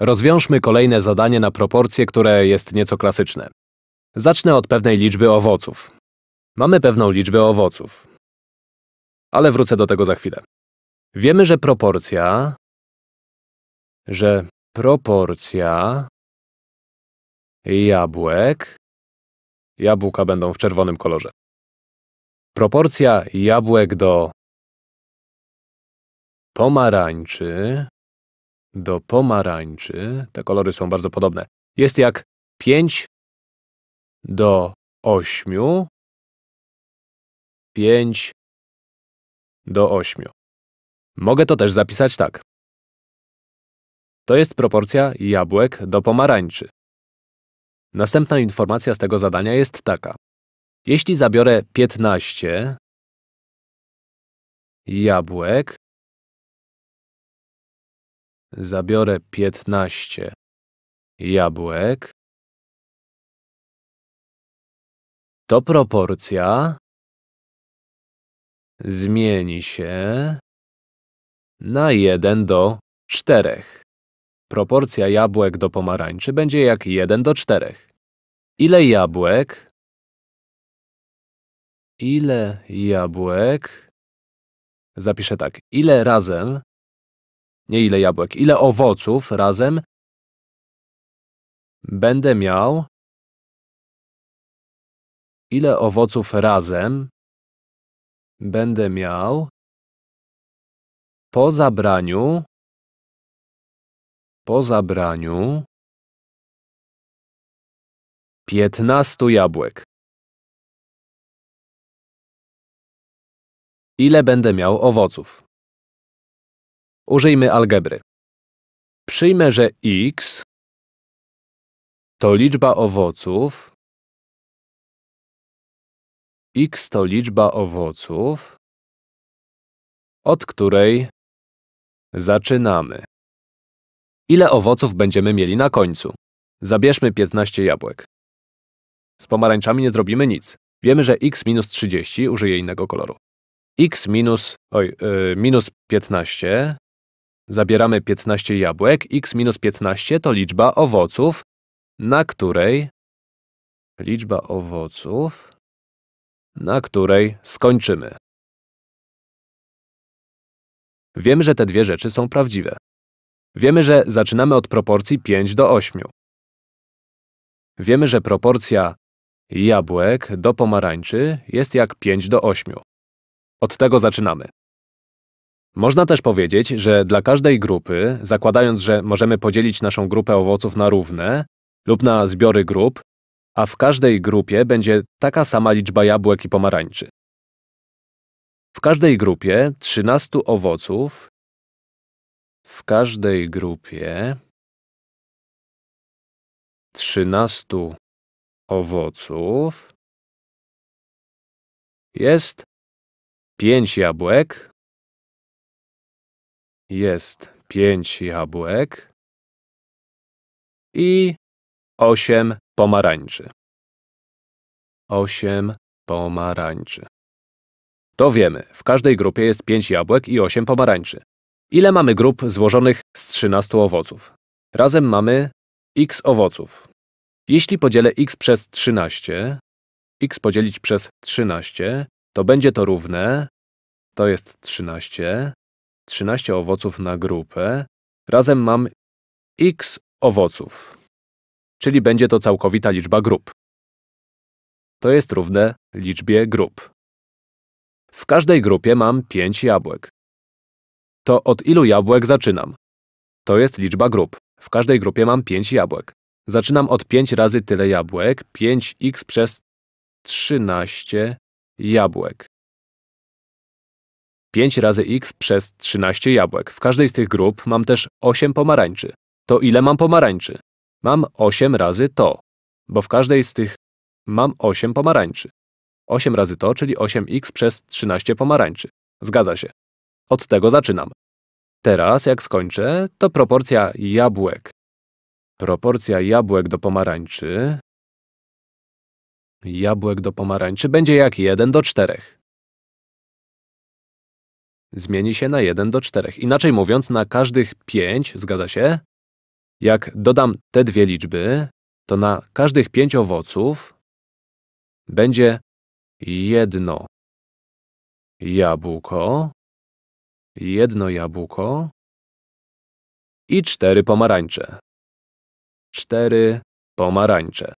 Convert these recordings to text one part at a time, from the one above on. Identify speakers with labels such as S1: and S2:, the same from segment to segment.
S1: Rozwiążmy kolejne zadanie na proporcje, które jest nieco klasyczne. Zacznę od pewnej liczby owoców. Mamy pewną liczbę owoców.
S2: Ale wrócę do tego za chwilę. Wiemy, że proporcja, że proporcja jabłek, jabłka będą w czerwonym kolorze. Proporcja jabłek do pomarańczy do pomarańczy, te kolory są bardzo podobne, jest jak 5 do 8, 5 do 8. Mogę to też zapisać tak.
S1: To jest proporcja jabłek do pomarańczy. Następna informacja z tego zadania jest taka. Jeśli zabiorę 15
S2: jabłek zabiorę piętnaście jabłek, to proporcja
S1: zmieni się na 1 do 4. Proporcja jabłek do pomarańczy będzie jak 1 do 4. Ile jabłek? Ile jabłek?
S2: Zapiszę tak. Ile razem nie ile jabłek, ile owoców razem będę miał, ile owoców razem będę miał po zabraniu, po zabraniu piętnastu jabłek. Ile będę miał owoców? Użyjmy algebry. Przyjmę, że x to liczba owoców, x to liczba owoców, od której zaczynamy.
S1: Ile owoców będziemy mieli na końcu? Zabierzmy 15 jabłek. Z pomarańczami nie zrobimy nic. Wiemy, że x minus 30 użyje innego koloru. x minus, oj, yy, minus 15 Zabieramy 15 jabłek, x minus 15 to liczba owoców, na której liczba owoców, na której skończymy.
S2: Wiemy, że te dwie rzeczy są prawdziwe.
S1: Wiemy, że zaczynamy od proporcji 5 do 8. Wiemy, że proporcja jabłek do pomarańczy jest jak 5 do 8. Od tego zaczynamy. Można też powiedzieć, że dla każdej grupy, zakładając, że możemy podzielić naszą grupę owoców na równe lub na zbiory grup, a w każdej grupie będzie taka sama liczba jabłek i pomarańczy. W każdej grupie 13 owoców, w każdej
S2: grupie 13 owoców jest 5 jabłek, jest pięć jabłek i osiem pomarańczy.
S1: Osiem pomarańczy. To wiemy, w każdej grupie jest pięć jabłek i osiem pomarańczy. Ile mamy grup złożonych z 13 owoców? Razem mamy x owoców. Jeśli podzielę x przez 13, x podzielić przez 13, to będzie to równe, to jest 13, 13 owoców na grupę, razem mam x owoców, czyli będzie to całkowita liczba grup.
S2: To jest równe liczbie grup. W każdej
S1: grupie mam 5 jabłek. To od ilu jabłek zaczynam? To jest liczba grup. W każdej grupie mam 5 jabłek. Zaczynam od 5 razy tyle jabłek, 5x przez 13 jabłek. 5 razy x przez 13 jabłek. W każdej z tych grup mam też 8 pomarańczy. To ile mam pomarańczy? Mam 8 razy to, bo w każdej z tych mam 8 pomarańczy. 8 razy to, czyli 8x przez 13 pomarańczy. Zgadza się. Od tego zaczynam. Teraz, jak skończę, to proporcja jabłek. Proporcja jabłek do pomarańczy jabłek do pomarańczy będzie jak 1 do 4 zmieni się na 1 do 4. Inaczej mówiąc, na każdych 5, zgadza się? Jak dodam te dwie liczby, to na każdych 5
S2: owoców będzie jedno jabłko, jedno jabłko i cztery pomarańcze. Cztery pomarańcze.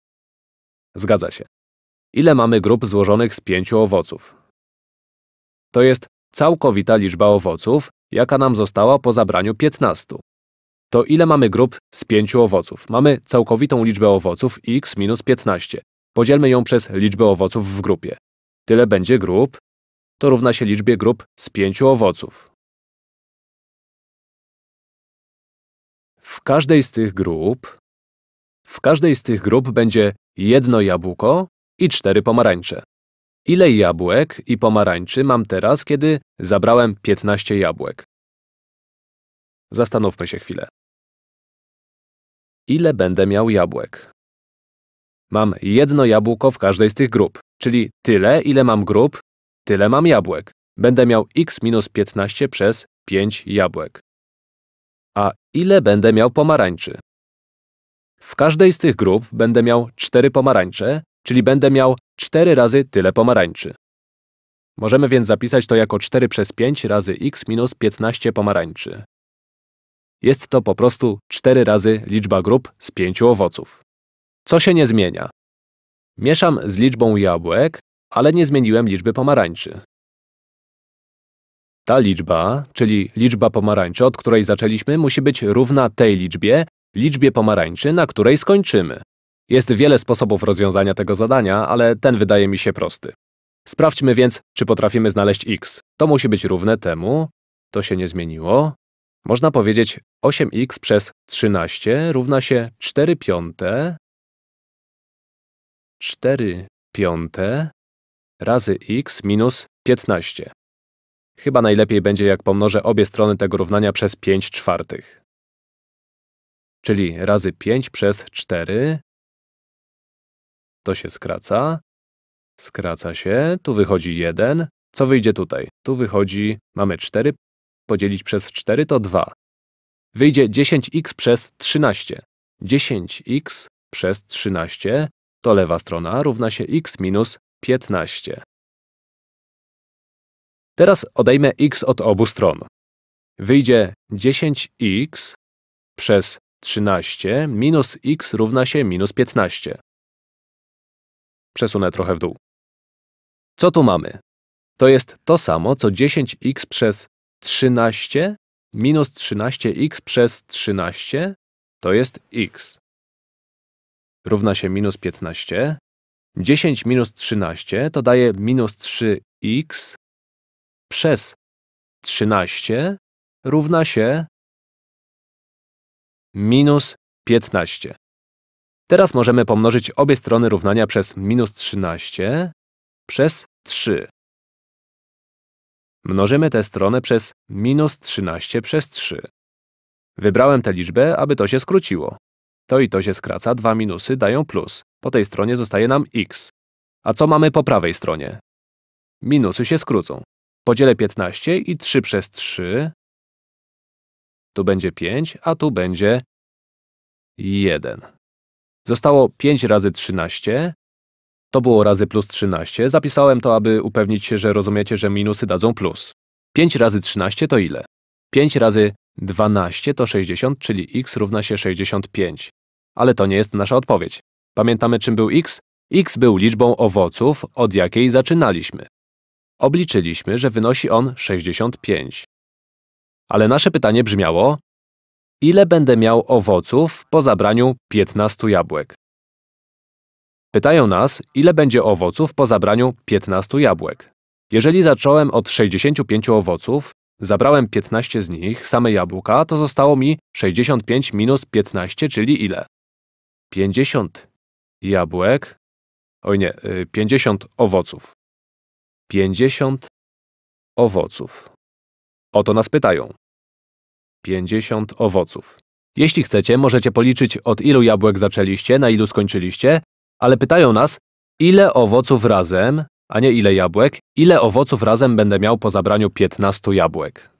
S1: Zgadza się. Ile mamy grup złożonych z pięciu owoców? To jest całkowita liczba owoców, jaka nam została po zabraniu 15. To ile mamy grup z 5 owoców? Mamy całkowitą liczbę owoców x minus 15. Podzielmy ją przez liczbę owoców w grupie. Tyle będzie grup, to równa się
S2: liczbie grup z 5 owoców.
S1: W każdej z tych grup w każdej z tych grup będzie jedno jabłko i cztery pomarańcze. Ile jabłek i pomarańczy mam teraz, kiedy zabrałem 15 jabłek? Zastanówmy się chwilę.
S2: Ile będę miał jabłek? Mam
S1: jedno jabłko w każdej z tych grup, czyli tyle, ile mam grup, tyle mam jabłek. Będę miał x minus 15 przez 5 jabłek. A ile będę miał pomarańczy? W każdej z tych grup będę miał 4 pomarańcze, czyli będę miał 4 razy tyle pomarańczy. Możemy więc zapisać to jako 4 przez 5 razy x minus 15 pomarańczy. Jest to po prostu 4 razy liczba grup z 5 owoców. Co się nie zmienia? Mieszam z liczbą jabłek, ale nie zmieniłem liczby pomarańczy. Ta liczba, czyli liczba pomarańczy, od której zaczęliśmy, musi być równa tej liczbie, liczbie pomarańczy, na której skończymy. Jest wiele sposobów rozwiązania tego zadania, ale ten wydaje mi się prosty. Sprawdźmy więc, czy potrafimy znaleźć x. To musi być równe temu, to się nie zmieniło. Można powiedzieć 8x przez 13 równa się 4 piąte 4 piąte razy x minus 15. Chyba najlepiej będzie, jak pomnożę obie strony tego równania przez 5 czwartych. Czyli razy 5 przez 4 to się skraca. Skraca się. Tu wychodzi 1. Co wyjdzie tutaj? Tu wychodzi, mamy 4 podzielić przez 4 to 2. Wyjdzie 10x przez 13. 10x przez 13 to lewa strona równa się x minus 15. Teraz odejmę x od obu stron. Wyjdzie 10x przez 13 minus x równa się minus 15. Przesunę trochę w dół. Co tu mamy? To jest to samo, co 10x przez 13 minus 13x przez 13 to jest x. Równa się minus 15. 10 minus 13 to daje minus 3x
S2: przez 13 równa się minus 15. Teraz możemy pomnożyć obie strony równania
S1: przez minus 13 przez 3. Mnożymy tę stronę przez minus 13 przez 3. Wybrałem tę liczbę, aby to się skróciło. To i to się skraca, dwa minusy dają plus. Po tej stronie zostaje nam x. A co mamy po prawej stronie? Minusy się skrócą. Podzielę 15 i 3 przez 3. Tu będzie 5, a tu będzie 1. Zostało 5 razy 13. To było razy plus 13. Zapisałem to, aby upewnić się, że rozumiecie, że minusy dadzą plus. 5 razy 13 to ile? 5 razy 12 to 60, czyli x równa się 65. Ale to nie jest nasza odpowiedź. Pamiętamy, czym był x? x był liczbą owoców, od jakiej zaczynaliśmy. Obliczyliśmy, że wynosi on 65. Ale nasze pytanie brzmiało, Ile będę miał owoców po zabraniu 15 jabłek? Pytają nas, ile będzie owoców po zabraniu 15 jabłek. Jeżeli zacząłem od 65 owoców, zabrałem 15 z nich, same jabłka, to zostało mi 65 minus 15, czyli ile? 50 jabłek.
S2: Oj nie, 50 y, owoców. 50
S1: owoców. O to nas pytają. 50 owoców. Jeśli chcecie, możecie policzyć od ilu jabłek zaczęliście, na ilu skończyliście, ale pytają nas, ile owoców razem, a nie ile jabłek, ile owoców razem będę miał po
S2: zabraniu 15 jabłek.